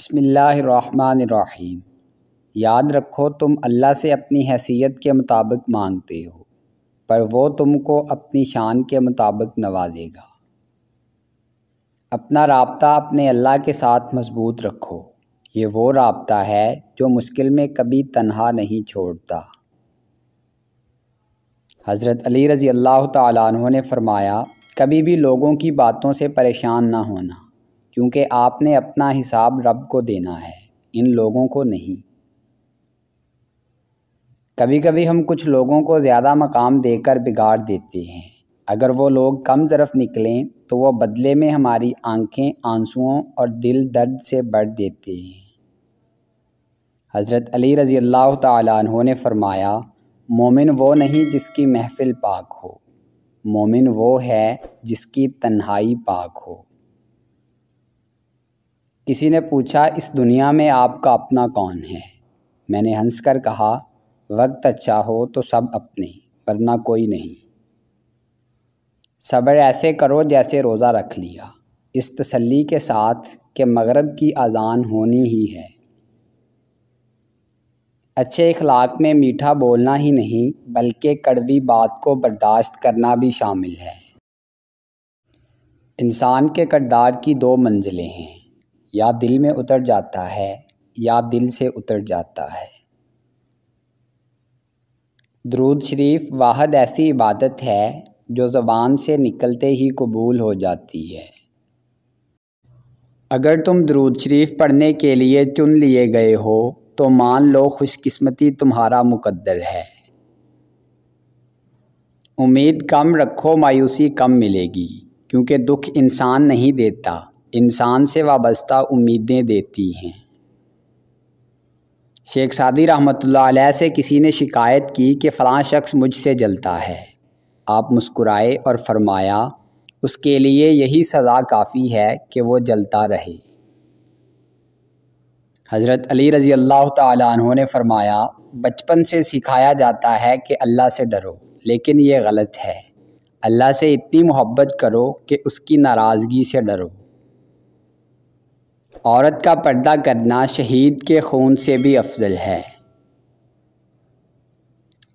बसमीम याद रखो तुम अल्लाह से अपनी हैसियत के मुताबिक मांगते हो पर वो तुमको अपनी शान के मुताबिक नवाजेगा अपना रबता अपने अल्लाह के साथ मज़बूत रखो ये वो रबता है जो मुश्किल में कभी तनहा नहीं छोड़ता हज़रत अली रज़ी अल्लाह तु ने फ़रमाया कभी भी लोगों की बातों से परेशान ना होना क्योंकि आपने अपना हिसाब रब को देना है इन लोगों को नहीं कभी कभी हम कुछ लोगों को ज़्यादा मकाम देकर बिगाड़ देते हैं अगर वो लोग कम तरफ निकलें तो वो बदले में हमारी आंखें आंसुओं और दिल दर्द से बढ़ देते हैं हज़रत अली रज़ी अल्लाह तहों ने फ़रमाया मोमिन वो नहीं जिसकी महफिल पाक हो मोमिन वो है जिसकी तन्हाई पाक हो किसी ने पूछा इस दुनिया में आपका अपना कौन है मैंने हंसकर कहा वक्त अच्छा हो तो सब अपने वरना कोई नहीं सब्र ऐसे करो जैसे रोज़ा रख लिया इस तसल्ली के साथ कि मगरब की अजान होनी ही है अच्छे इखलाक में मीठा बोलना ही नहीं बल्कि कड़वी बात को बर्दाश्त करना भी शामिल है इंसान के करदार की दो मंजिलें हैं या दिल में उतर जाता है या दिल से उतर जाता है द्रूद शरीफ वाहद ऐसी इबादत है जो ज़बान से निकलते ही कबूल हो जाती है अगर तुम द्रूद शरीफ पढ़ने के लिए चुन लिए गए हो तो मान लो खुशकिस्मती तुम्हारा मुकद्दर है उम्मीद कम रखो मायूसी कम मिलेगी क्योंकि दुख इंसान नहीं देता इंसान से वाबस्ता उम्मीदें देती हैं शेख सादी रहमत से किसी ने शिकायत की कि फ़लाँ शख्स मुझसे जलता है आप मुस्कुराए और फरमाया उसके लिए यही सज़ा काफ़ी है कि वो जलता रहे हज़रत अली रज़ी अल्लाह तहों ने फरमाया बचपन से सिखाया जाता है कि अल्लाह से डरो लेकिन ये गलत है अल्लाह से इतनी मोहब्बत करो कि उसकी नाराज़गी से डरो औरत का पर्दा करना शहीद के खून से भी अफजल है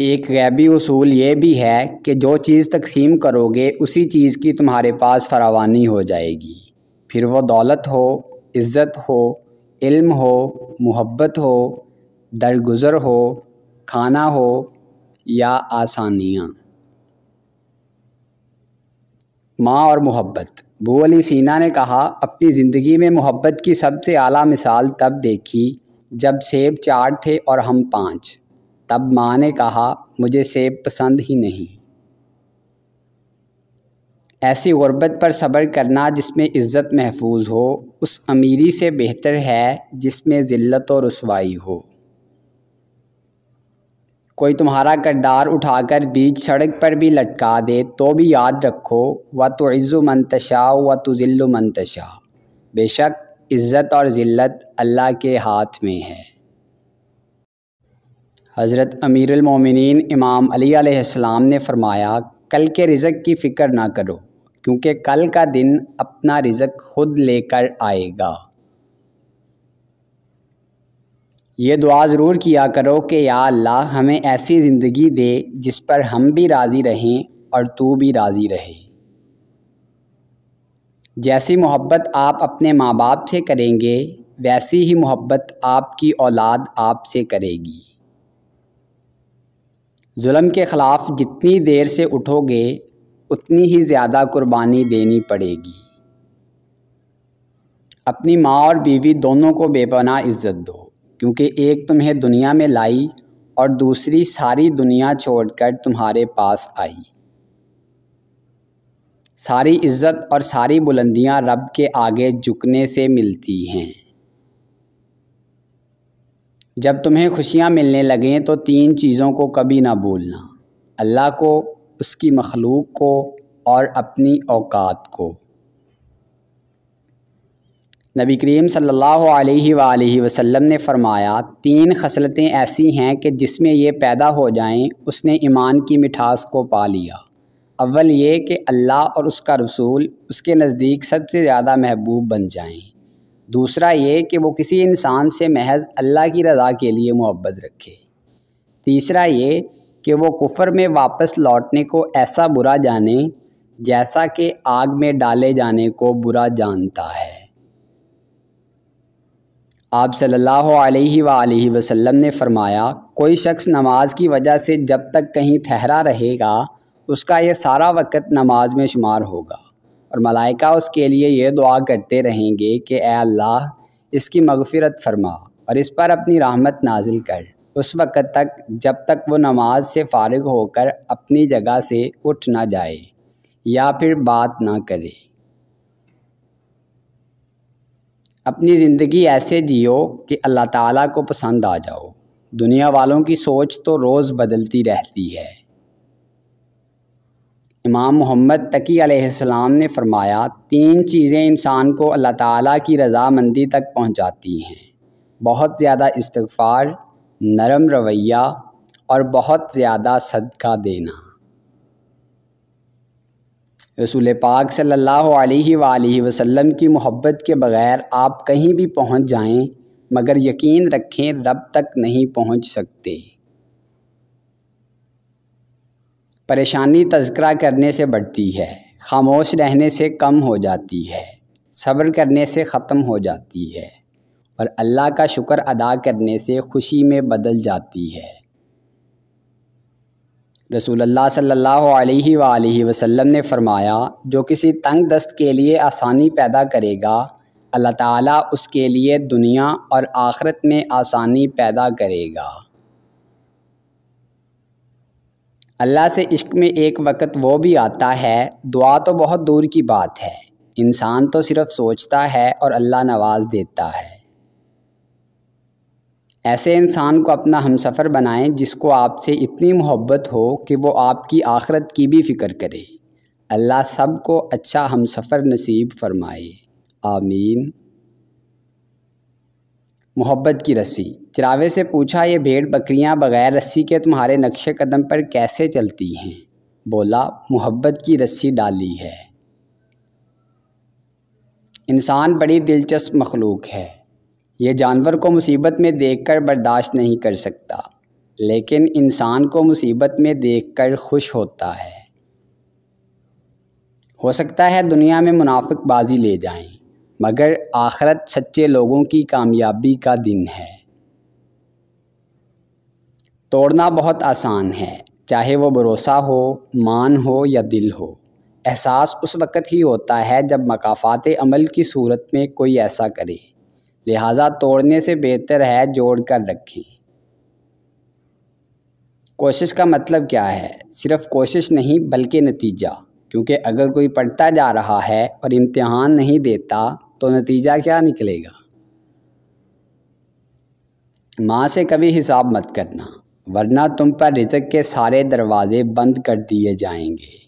एक गैबी उसूल ये भी है कि जो चीज़ तकसीम करोगे उसी चीज़ की तुम्हारे पास फरावानी हो जाएगी फिर वो दौलत हो इज़्ज़त हो इल्म हो मोहब्बत हो दरगुज़र हो खाना हो या आसानियाँ माँ और मोहब्बत बो अली सीना ने कहा अपनी ज़िंदगी में मोहब्बत की सबसे आला मिसाल तब देखी जब सेब चार थे और हम पाँच तब माँ ने कहा मुझे सेब पसंद ही नहीं ऐसी गुरबत पर सब्र करना जिसमें इज़्ज़त महफूज हो उस अमीरी से बेहतर है जिसमें ज़िल्लत और रसवाई हो कोई तुम्हारा किरदार उठाकर बीच सड़क पर भी लटका दे तो भी याद रखो व तो इज़्ज़ु मंतशा व तो ज़िल्लु मंतशा बेशक इज़्ज़त और ज़िल्लत अल्लाह के हाथ में है हज़रत अमीरमिन इमाम अली ने फ़रमाया कल के रिज़क की फ़िक्र ना करो क्योंकि कल का दिन अपना रिज़क खुद लेकर आएगा ये दुआ ज़रूर किया करो कि या अल्लाह हमें ऐसी ज़िंदगी दे जिस पर हम भी राज़ी रहें और तू भी राज़ी रहे जैसी मोहब्बत आप अपने माँ बाप से करेंगे वैसी ही मोहब्बत आपकी औलाद आपसे करेगी जुल्म के ख़िलाफ़ जितनी देर से उठोगे उतनी ही ज़्यादा कुर्बानी देनी पड़ेगी अपनी माँ और बीवी दोनों को बेपना इज़्ज़त दो क्योंकि एक तुम्हें दुनिया में लाई और दूसरी सारी दुनिया छोड़कर तुम्हारे पास आई सारी इज़्ज़त और सारी बुलंदियां रब के आगे झुकने से मिलती हैं जब तुम्हें खुशियां मिलने लगें तो तीन चीज़ों को कभी ना भूलना अल्लाह को उसकी मखलूक को और अपनी औकात को नबी करीम सल्लल्लाहु अलैहि वसल्लम ने फरमाया तीन खसलतें ऐसी हैं कि जिसमें ये पैदा हो जाएं उसने ईमान की मिठास को पा लिया अव्वल ये कि अल्लाह और उसका रसूल उसके नज़दीक सबसे ज़्यादा महबूब बन जाएं दूसरा ये कि वो किसी इंसान से महज अल्लाह की रज़ा के लिए मोहब्बत रखे तीसरा ये कि वो कुफर में वापस लौटने को ऐसा बुरा जाने जैसा कि आग में डाले जाने को बुरा जानता है आप सल्लल्लाहु अलैहि वसल्लम ने फरमाया कोई शख्स नमाज की वजह से जब तक कहीं ठहरा रहेगा उसका यह सारा वक़्त नमाज में शुमार होगा और मलाइका उसके लिए यह दुआ करते रहेंगे कि ए अल्लाह इसकी मगफिरत फरमा और इस पर अपनी रहमत नाजिल कर उस वक़्त तक जब तक वो नमाज से फारग होकर अपनी जगह से उठ ना जाए या फिर बात ना करे अपनी ज़िंदगी ऐसे जियो कि अल्लाह ताला को पसंद आ जाओ दुनिया वालों की सोच तो रोज़ बदलती रहती है इमाम मोहम्मद तकी अलैहिस्सलाम ने फरमाया तीन चीज़ें इंसान को अल्लाह ताला की रजामंदी तक पहुंचाती हैं बहुत ज़्यादा इस्तगफ़ार नरम रवैया और बहुत ज़्यादा सदका देना रसूल पाक सल्लल्लाहु अलैहि सल्ला वसल्लम की मोहब्बत के बग़ैर आप कहीं भी पहुंच जाएं मगर यकीन रखें रब तक नहीं पहुंच सकते परेशानी तस्करा करने से बढ़ती है खामोश रहने से कम हो जाती है सब्र करने से ख़त्म हो जाती है और अल्लाह का शुक्र अदा करने से खुशी में बदल जाती है अल्लाह सल्लल्लाहु अलैहि सल्ला वसल्लम ने फ़रमाया जो किसी तंग दस्त के लिए आसानी पैदा करेगा अल्लाह ताला उसके लिए दुनिया और आखरत में आसानी पैदा करेगा अल्लाह से इश्क में एक वक्त वो भी आता है दुआ तो बहुत दूर की बात है इंसान तो सिर्फ़ सोचता है और अल्लाह नवाज देता है ऐसे इंसान को अपना हम सफ़र बनाएँ जिसको आपसे इतनी मोहब्बत हो कि वो आपकी आखरत की भी फ़िक्र करे अल्लाह सब को अच्छा हम सफ़र नसीब फरमाए आमीन मोहब्बत की रस्सी चिरावे से पूछा ये भेड़ बकरियां बग़ैर रस्सी के तुम्हारे नक्शे कदम पर कैसे चलती हैं बोला मोहब्बत की रस्सी डाली है इंसान बड़ी दिलचस्प मखलूक है ये जानवर को मुसीबत में देखकर बर्दाश्त नहीं कर सकता लेकिन इंसान को मुसीबत में देखकर खुश होता है हो सकता है दुनिया में मुनाफिक बाजी ले जाएं, मगर आखरत सच्चे लोगों की कामयाबी का दिन है तोड़ना बहुत आसान है चाहे वो भरोसा हो मान हो या दिल हो एहसास उस वक़्त ही होता है जब मकाफात अमल की सूरत में कोई ऐसा करे लिहाजा तोड़ने से बेहतर है जोड़ कर रखें कोशिश का मतलब क्या है सिर्फ कोशिश नहीं बल्कि नतीजा क्योंकि अगर कोई पढ़ता जा रहा है और इम्तिहान नहीं देता तो नतीजा क्या निकलेगा माँ से कभी हिसाब मत करना वरना तुम पर रिजक के सारे दरवाजे बंद कर दिए जाएंगे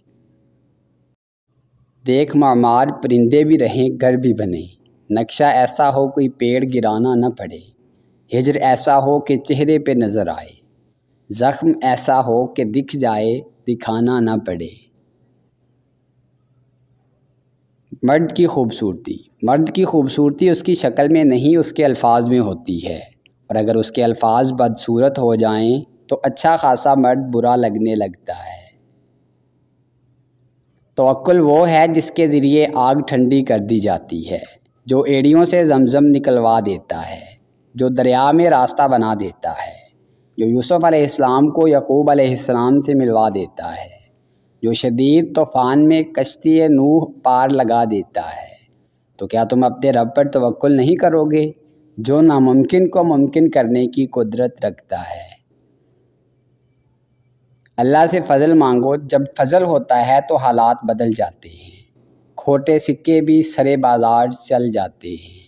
देख मामार परिंदे भी रहें घर भी बने नक्शा ऐसा हो कोई पेड़ गिराना न पड़े हिजर ऐसा हो कि चेहरे पे नज़र आए ज़ख्म ऐसा हो कि दिख जाए दिखाना ना पड़े मर्द की खूबसूरती मर्द की खूबसूरती उसकी शक्ल में नहीं उसके अल्फाज में होती है और अगर उसके अल्फाज बदसूरत हो जाएं तो अच्छा खासा मर्द बुरा लगने लगता है तोक्ल वो है जिसके ज़रिए आग ठंडी कर दी जाती है जो एड़ियों से जमजम निकलवा देता है जो दरिया में रास्ता बना देता है जो यूसुफ़ अलैहिस्सलाम को यकूब अलैहिस्सलाम से मिलवा देता है जो शदीद तूफ़ान में कश्ती नूह पार लगा देता है तो क्या तुम अपने रब पर तवक्ल नहीं करोगे जो नामुमकिन को मुमकिन करने की कुदरत रखता है अल्लाह से फ़जल मांगो जब फ़जल होता है तो हालात बदल जाते हैं खोटे सिक्के भी सरे बाजार चल जाते हैं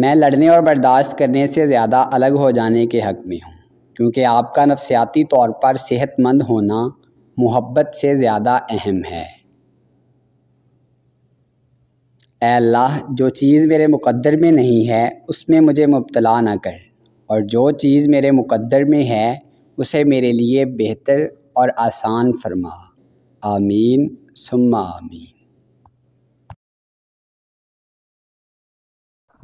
मैं लड़ने और बर्दाश्त करने से ज़्यादा अलग हो जाने के हक़ में हूँ क्योंकि आपका नफसियाती तौर पर सेहतमंद होना मोहब्बत से ज़्यादा अहम है अल्लाह जो चीज़ मेरे मुकद्दर में नहीं है उसमें मुझे मुबतला ना कर और जो चीज़ मेरे मुकद्दर में है उसे मेरे लिए बेहतर और आसान फरमा आमीन सुम्मा आमीन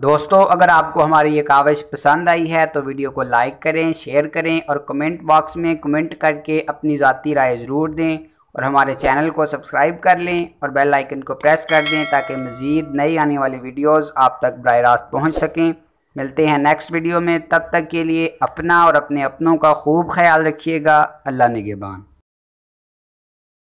दोस्तों अगर आपको हमारी ये काविश पसंद आई है तो वीडियो को लाइक करें शेयर करें और कमेंट बॉक्स में कमेंट करके अपनी ज़ाती राय ज़रूर दें और हमारे चैनल को सब्सक्राइब कर लें और बेल आइकन को प्रेस कर दें ताकि मज़ीद नई आने वाली वीडियोस आप तक बर रास्त पहुँच सकें मिलते हैं नेक्स्ट वीडियो में तब तक के लिए अपना और अपने अपनों का खूब ख्याल रखिएगा अल्लाह नगेबान